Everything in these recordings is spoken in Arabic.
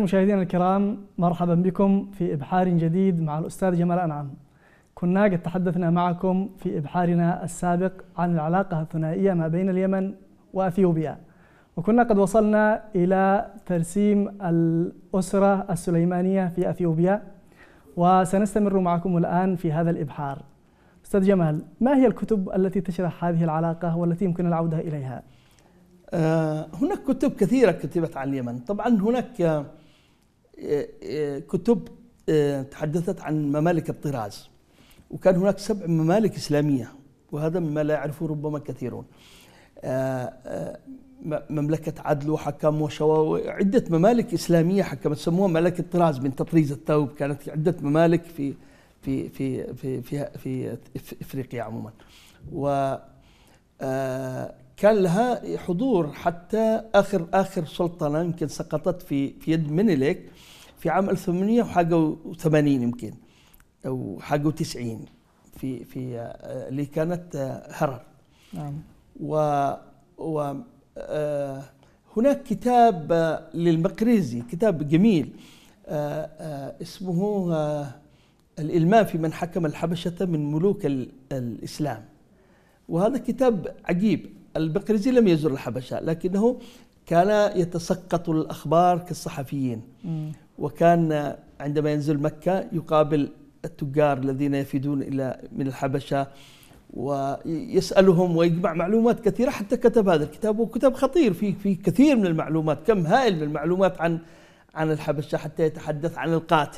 مشاهدينا الكرام مرحبا بكم في إبحار جديد مع الأستاذ جمال أنعم كنا قد تحدثنا معكم في إبحارنا السابق عن العلاقة الثنائية ما بين اليمن وأثيوبيا وكنا قد وصلنا إلى ترسيم الأسرة السليمانية في أثيوبيا وسنستمر معكم الآن في هذا الإبحار أستاذ جمال ما هي الكتب التي تشرح هذه العلاقة والتي يمكن العودة إليها؟ آه، هناك كتب كثيرة كتبت عن اليمن طبعا هناك كتب آه، تحدثت عن ممالك الطراز وكان هناك سبع ممالك إسلامية وهذا مما لا يعرفه ربما كثيرون آه، آه، مملكة عدل وحكم وشوا عده ممالك إسلامية حكمت سموها ملك الطراز من تطريز الثوب كانت عدة ممالك في في في في في, في, في إفريقيا عموما و كان لها حضور حتى آخر آخر سلطنة يمكن سقطت في في يد منيليك في عام 1880 يمكن او حاجه و90 في في آه، اللي كانت آه، هرر نعم و, و آه، هناك كتاب للمقريزي كتاب جميل اسمه الإلمام في من حكم الحبشة من ملوك الإسلام وهذا كتاب عجيب البقريزي لم يزر الحبشة لكنه كان يتسقط الأخبار كالصحفيين وكان عندما ينزل مكة يقابل التجار الذين يفيدون إلى من الحبشة ويسألهم ويجمع معلومات كثيرة حتى كتب هذا الكتاب وكتاب خطير فيه في كثير من المعلومات كم هائل من المعلومات عن عن الحبشة حتى يتحدث عن القات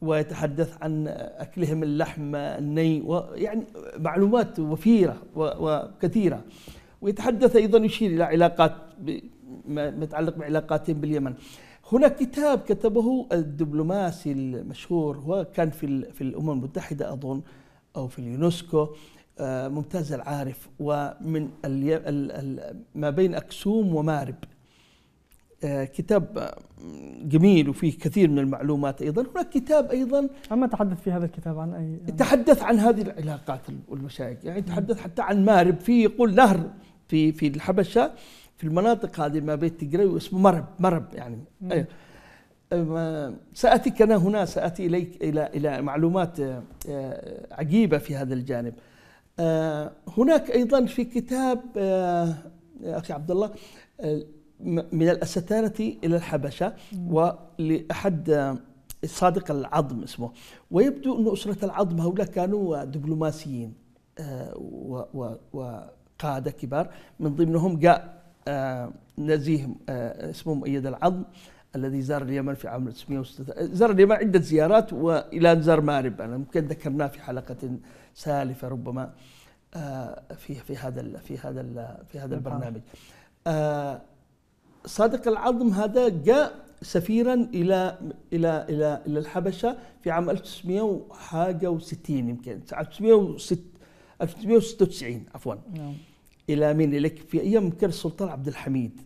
ويتحدث عن أكلهم اللحم الني ويعني معلومات وفيرة وكثيرة ويتحدث أيضا يشير إلى علاقات ما يتعلق بعلاقاتهم باليمن هناك كتاب كتبه الدبلوماسي المشهور هو كان في في الامم المتحده اظن او في اليونسكو آه، ممتاز العارف ومن ما بين اكسوم ومارب آه، كتاب آه، جميل وفيه كثير من المعلومات ايضا هناك كتاب ايضا عما تحدث في هذا الكتاب عن اي تحدث عن هذه العلاقات والمشايخ يعني تحدث حتى عن مارب في يقول نهر في في الحبشه في المناطق هذه ما بين تجري واسمه مرب مرب يعني أيوه. سأتيك أنا هنا سأتي إليك إلى إلى معلومات أه، عجيبة في هذا الجانب أه، هناك أيضا في كتاب أه، أخي عبد الله من الأستانة إلى الحبشة ولأحد صادق العظم اسمه ويبدو أن أسرة العظم هؤلاء كانوا دبلوماسيين وقادة كبار من ضمنهم جاء آه، نزيه آه، اسمه مؤيد العظم الذي زار اليمن في عام 1906 آه، زار اليمن عدة زيارات وإلى أن زار مأرب أنا ممكن ذكرناه في حلقة سالفة ربما في في هذا في هذا في هذا نعم. البرنامج صادق العظم هذا جاء سفيرا الى الى الى الى الحبشه في عام 1960 يمكن 1996 عفوا نعم الى مين اليك في ايام كان السلطان عبد الحميد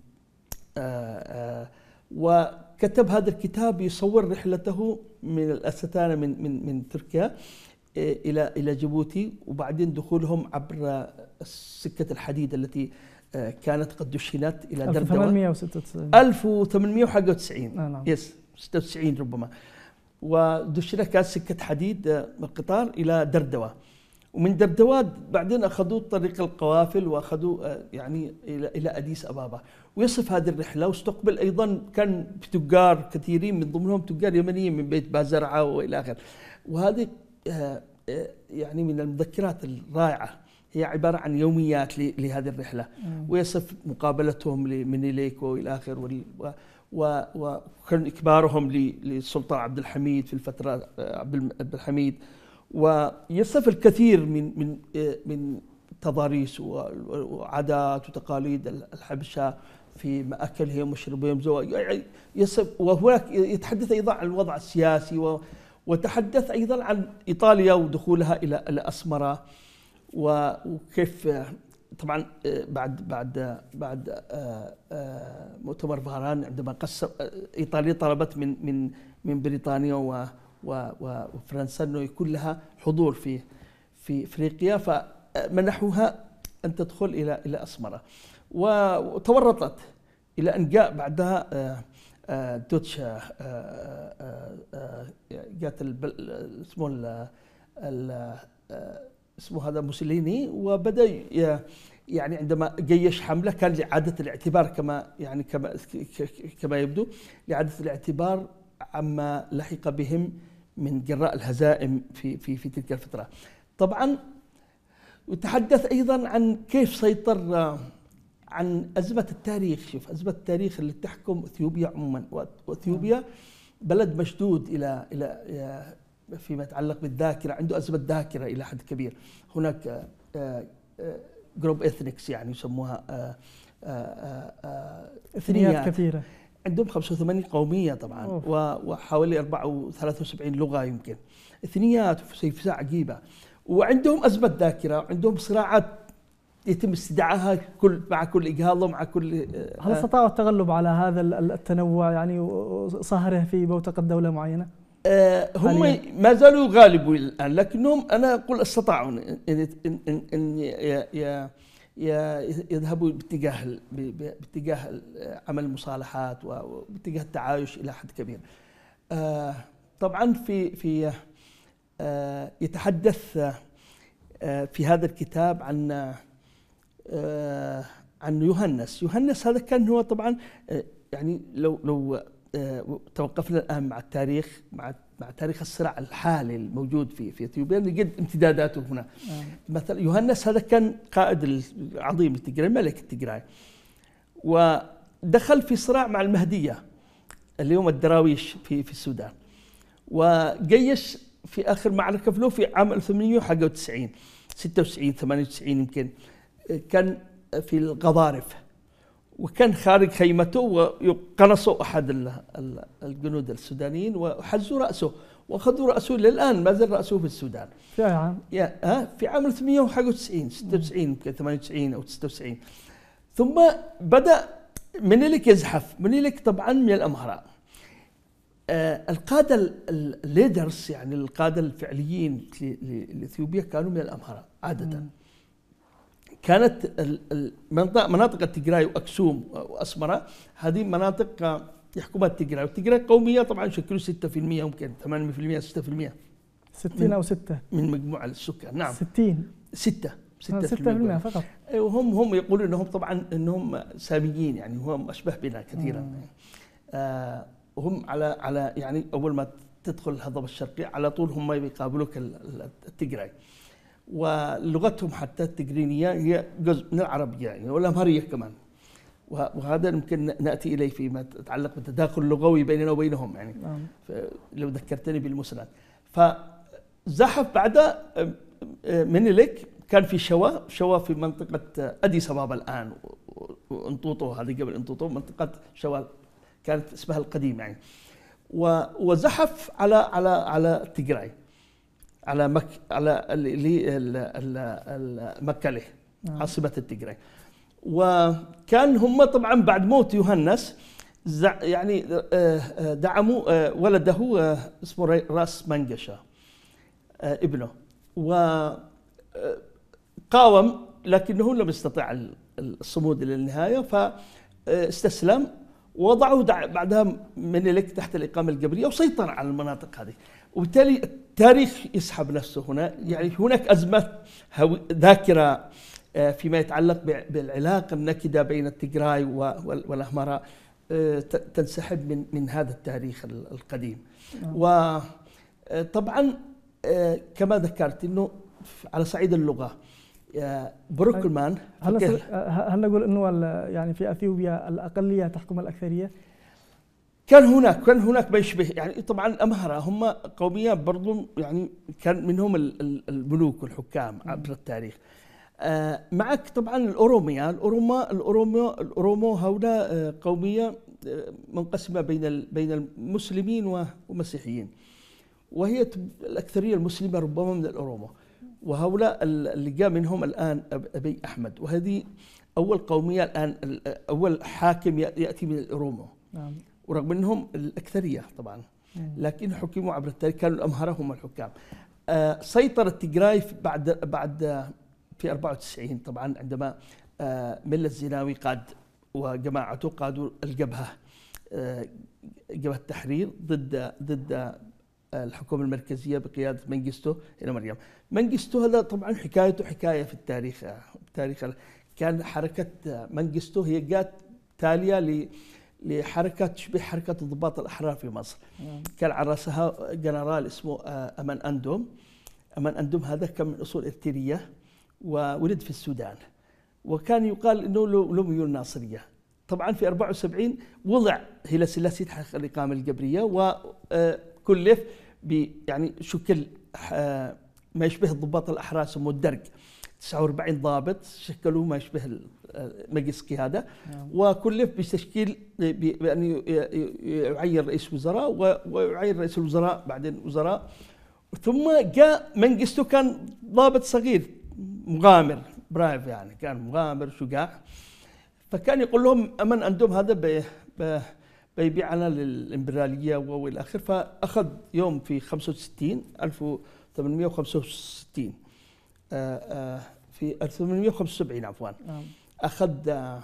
آه، آه، وكتب هذا الكتاب يصور رحلته من الاستانه من من من تركيا آه، الى الى جيبوتي وبعدين دخولهم عبر سكه الحديد التي كانت قد دشنت الى دردوه 1896 1891 نعم, نعم. يس 96 ربما ودشنت كانت سكه حديد القطار الى دردوه ومن دبدواد بعدين اخذوا طريق القوافل واخذوا آه، يعني الى الى اديس ابابا ويصف هذه الرحله واستقبل ايضا كان تجار كثيرين من ضمنهم تجار يمنيين من بيت بازرعه والى اخره وهذه آه، آه، يعني من المذكرات الرائعه هي عبارة عن يوميات لهذه الرحلة ويصف مقابلتهم من إليكو والى اخره وكان إكبارهم للسلطان عبد الحميد في الفترة عبد الحميد ويصف الكثير من من من تضاريس وعادات وتقاليد الحبشه في ماكلهم ومشربهم يعني يصف وهناك يتحدث ايضا عن الوضع السياسي وتحدث ايضا عن ايطاليا ودخولها الى الاسمره وكيف طبعا بعد بعد بعد آه، آه، مؤتمر فهران عندما قسم ايطاليا طلبت من من من بريطانيا وفرنسا انه يكون لها حضور في في افريقيا فمنحوها ان تدخل الى الى اسمره وتورطت الى ان جاء بعدها آه، آه، دوتش جات آه، اسمه اسمه هذا موسوليني وبدا يعني عندما جيش حمله كان لإعادة الاعتبار كما يعني كما كما يبدو لإعادة الاعتبار عما لحق بهم من جراء الهزائم في في في تلك الفتره. طبعا وتحدث ايضا عن كيف سيطر عن ازمه التاريخ، شوف ازمه التاريخ اللي تحكم اثيوبيا عموما، واثيوبيا بلد مشدود الى الى فيما يتعلق بالذاكره، عنده ازمه ذاكره الى حد كبير. هناك جروب آه، اثنيكس آه، يعني يسموها آه، اثنيات كثيره عندهم 85 قومية طبعا أوه. وحوالي 73 لغة يمكن اثنيات وفسيفساء عجيبة وعندهم أزمة ذاكرة وعندهم صراعات يتم استدعائها كل مع كل اجهاض ومع كل هل استطاعوا التغلب على هذا التنوع يعني وصهره في بوتقه دوله معينه؟ أه هم ما زالوا يغالبوا الان لكنهم انا اقول استطاعوا ان ان ان, إن يذهبوا باتجاه باتجاه عمل المصالحات وباتجاه التعايش الى حد كبير. آه، طبعا في في آه، يتحدث آه، في هذا الكتاب عن عن يوهنس، يوهنس هذا كان هو طبعا يعني لو لو توقفنا الان مع التاريخ مع مع تاريخ الصراع الحالي الموجود في في اثيوبيا نجد امتداداته هنا آه. مثلا يوهنس هذا كان قائد العظيم التجراي ملك التجراي ودخل في صراع مع المهديه اليوم الدراويش في في السودان وجيش في اخر معركه له في عام 1896 96 98 يمكن كان في الغضارف وكان خارج خيمته وقنصوا احد الجنود السودانيين وحزوا راسه واخذوا راسه للان ما زال راسه في السودان. في اي عام؟ ها في عام 1991 96 يمكن 98 او 99 ثم بدا منيلك يزحف منيلك طبعا من الامهراء. آه القاده الليدرز يعني القاده الفعليين لاثيوبيا كانوا من الامهراء عاده. مم. كانت مناطق التجراي واكسوم واسمره هذه مناطق يحكمها التجراي، والتجراي قوميه طبعا يشكلوا 6% يمكن 8% 6% 60 او 6 من مجموع السكان نعم 60 6 6% فقط إيه، وهم هم يقولون انهم طبعا انهم ساميين يعني هم اشبه بنا كثيرا مم. آه هم على على يعني اول ما تدخل الهضبه الشرقيه على طول هم يقابلوك التجراي ولغتهم حتى التجرينية هي جزء من العربية يعني والأمهرية كمان وهذا يمكن ناتي اليه فيما يتعلق بالتداخل اللغوي بيننا وبينهم يعني نعم. لو ذكرتني بالمسند فزحف بعد منيليك كان في شوا شوا في منطقه ادي سباب الان وانطوطو هذه قبل انطوطو منطقه شوا كانت اسمها القديم يعني وزحف على على على تجراي على مك على مكه نعم. عاصمه التجري وكان هم طبعا بعد موت يوهنس يعني آه، آه، دعموا آه، ولده اسمه راس منقشه ابنه وقاوم لكنه لم يستطع الصمود الى النهايه فاستسلم وضعه بعدها مينيليك تحت الإقامة الجبرية وسيطر على المناطق هذه وبالتالي التاريخ يسحب نفسه هنا يعني هناك أزمة ذاكرة آه، فيما يتعلق بالعلاقة النكدة بين التجراي والاهمره آه، تنسحب من من هذا التاريخ القديم نعم. وطبعا آه، كما ذكرت انه على صعيد اللغه بروكلمان هل هل نقول انه يعني في اثيوبيا الاقليه تحكم الاكثريه؟ كان هناك كان هناك ما يشبه يعني طبعا الامهره هم قوميه برضو يعني كان منهم الملوك والحكام عبر التاريخ آه، معك طبعا الاوروميا الاوروما الاورومو الاورومو هؤلاء آه، قوميه آه، منقسمه بين بين المسلمين والمسيحيين وهي الاكثريه المسلمه ربما من الاورومو وهؤلاء اللي جاء منهم الآن أبي أحمد وهذه أول قومية الآن أول حاكم يأتي من الرومو نعم. ورغم أنهم الأكثرية طبعا نعم. لكن حكموا عبر التاريخ كانوا الأمهرة هم الحكام سيطرة آه، سيطر تجراي بعد بعد في 94 طبعا عندما آه، ملة الزناوي قاد وجماعته قادوا الجبهة آه، جبهة التحرير ضد ضد الحكومة المركزية بقيادة منجستو إلى مريم منجستو هذا طبعا حكايته حكاية في التاريخ آه، التاريخ كان حركة آه، منجستو هي جات تالية لحركة تشبه حركة الضباط الأحرار في مصر نعم. كان على رأسها جنرال اسمه آه، أمان أندوم أمان أندوم هذا كان من أصول إرتيرية وولد في السودان وكان يقال أنه له ميول ناصرية طبعا في 74 وضع هيلا سلاسي تحقق الإقامة الجبرية و كلف يعني شكل آه، ما يشبه الضباط الاحراس سموه الدرج 49 ضابط شكلوا ما يشبه آه، مجلس هذا نعم. وكلف بتشكيل بان يعني يعين رئيس وزراء ويعين رئيس الوزراء بعدين وزراء ثم جاء منجستو كان ضابط صغير مغامر برايف يعني كان مغامر شجاع فكان يقول لهم من انتم هذا ب بيبيعنا يعني للإمبرالية وإلى آخره فأخذ يوم في 65 1865 آه، آه، في 1875 عفوا نعم. أخذ آه،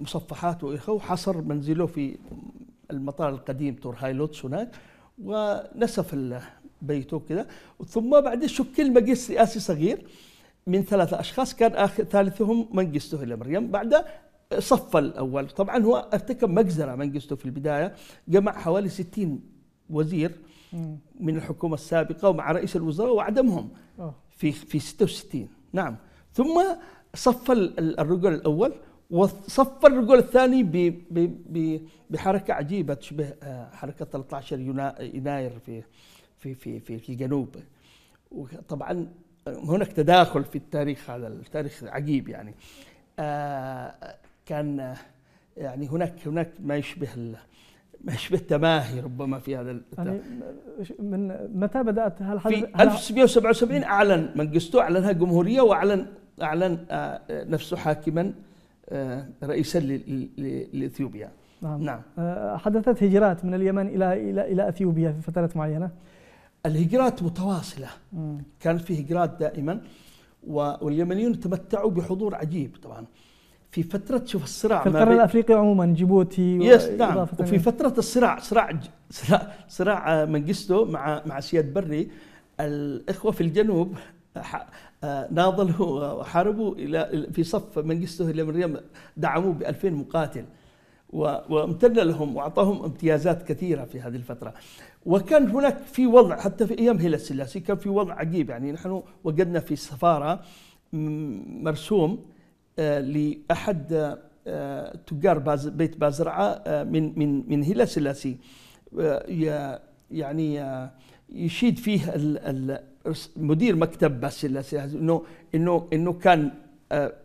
مصفحات وإخوة وحصر منزله في المطار القديم تور هايلوتس هناك ونسف بيته كذا ثم بعدين شكل مجلس رئاسي صغير من ثلاثة أشخاص كان آخر ثالثهم منجستو مريم بعد صف الأول طبعا هو ارتكب مجزرة منجستو في البداية جمع حوالي 60 وزير من الحكومة السابقة ومع رئيس الوزراء وعدمهم في في 66 نعم ثم صف الرجل الأول وصف الرجل الثاني بحركة عجيبة تشبه آه، حركة 13 يناير في في في في, في الجنوب وطبعا هناك تداخل في التاريخ هذا التاريخ عجيب يعني آه، كان يعني هناك هناك ما يشبه ما يشبه التماهي ربما في هذا يعني من متى بدات هل في 1977 اعلن منجستو اعلنها جمهوريه واعلن اعلن آه، نفسه حاكما آه، رئيسا لاثيوبيا نعم, نعم. آه، حدثت هجرات من اليمن الى الى الى اثيوبيا في فترات معينه الهجرات متواصله كانت في هجرات دائما واليمنيون تمتعوا بحضور عجيب طبعا في فترة شوف الصراع في القرن الافريقي عموما جيبوتي يس نعم وفي فترة الصراع صراع صراع, صراع آه، منجستو مع مع سياد بري الاخوة في الجنوب آه، ناضلوا وحاربوا الى في صف منجستو مريم دعموه ب 2000 مقاتل وامتن لهم واعطاهم امتيازات كثيره في هذه الفتره وكان هناك في وضع حتى في ايام هيلا السلاسي كان في وضع عجيب يعني نحن وجدنا في السفاره مرسوم آه، لأحد آه، تجار باز بيت بازرعة آه، من من من هلا سلاسي يعني يشيد فيه مدير مكتب باسلاسي انه انه انه كان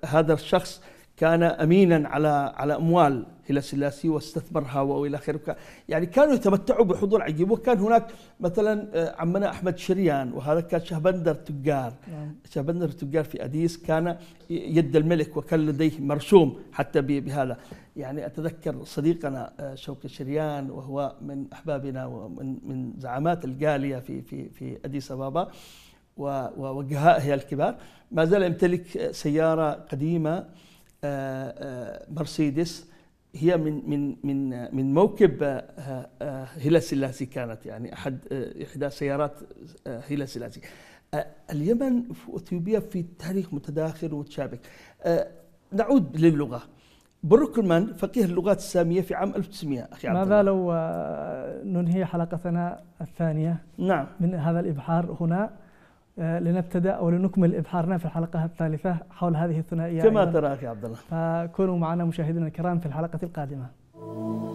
هذا الشخص كان امينا على على اموال هلا سلاسي واستثمرها والى اخره يعني كانوا يتمتعوا بحضور عجيب وكان هناك مثلا آه، عمنا احمد شريان وهذا كان شهبندر تجار نعم. شهبندر تجار في اديس كان يد الملك وكان لديه مرسوم حتى بهذا يعني اتذكر صديقنا آه، شوقي شريان وهو من احبابنا ومن من زعامات الجاليه في في في اديس ابابا ووجهائها الكبار ما زال يمتلك آه، سياره قديمه آه، آه، مرسيدس هي من من من من موكب آه، هيلا سلاسي كانت يعني احد احدى سيارات هيلا سلاسي اليمن واثيوبيا في تاريخ متداخل ومتشابك نعود للغه بروكلمان فقيه اللغات الساميه في عام 1900 اخي عبد ماذا لو ننهي حلقتنا الثانيه نعم من هذا الابحار هنا آه، لنبتدأ ولنكمل إبحارنا في الحلقة الثالثة حول هذه الثنائية كما تراك يا عبد الله فكونوا معنا مشاهدينا الكرام في الحلقة القادمة